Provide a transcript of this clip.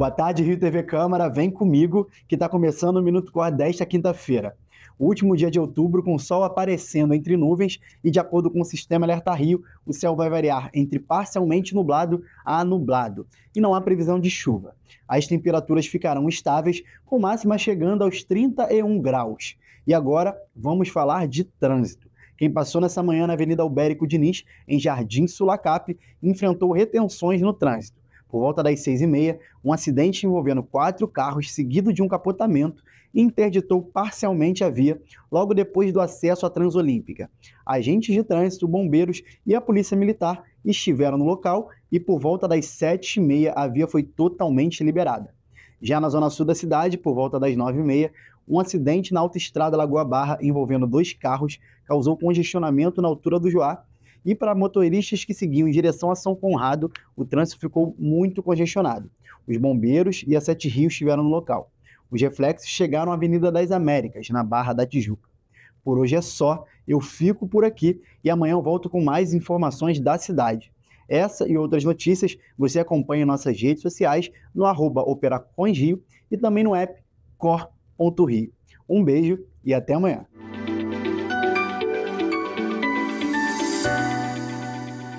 Boa tarde, Rio TV Câmara. Vem comigo que está começando o Minuto Cor desta quinta-feira. último dia de outubro, com sol aparecendo entre nuvens e, de acordo com o sistema Alerta Rio, o céu vai variar entre parcialmente nublado a nublado e não há previsão de chuva. As temperaturas ficarão estáveis, com máxima chegando aos 31 graus. E agora vamos falar de trânsito. Quem passou nessa manhã na Avenida Albérico Diniz, em Jardim Sulacap, enfrentou retenções no trânsito. Por volta das seis e meia, um acidente envolvendo quatro carros, seguido de um capotamento, interditou parcialmente a via logo depois do acesso à Transolímpica. Agentes de trânsito, bombeiros e a polícia militar estiveram no local e por volta das sete e meia a via foi totalmente liberada. Já na zona sul da cidade, por volta das nove e meia, um acidente na autoestrada Lagoa Barra envolvendo dois carros causou congestionamento na altura do Joá e para motoristas que seguiam em direção a São Conrado, o trânsito ficou muito congestionado. Os bombeiros e a Sete Rios estiveram no local. Os reflexos chegaram à Avenida das Américas, na Barra da Tijuca. Por hoje é só, eu fico por aqui e amanhã eu volto com mais informações da cidade. Essa e outras notícias você acompanha em nossas redes sociais no arroba e também no app cor.rio. Um beijo e até amanhã.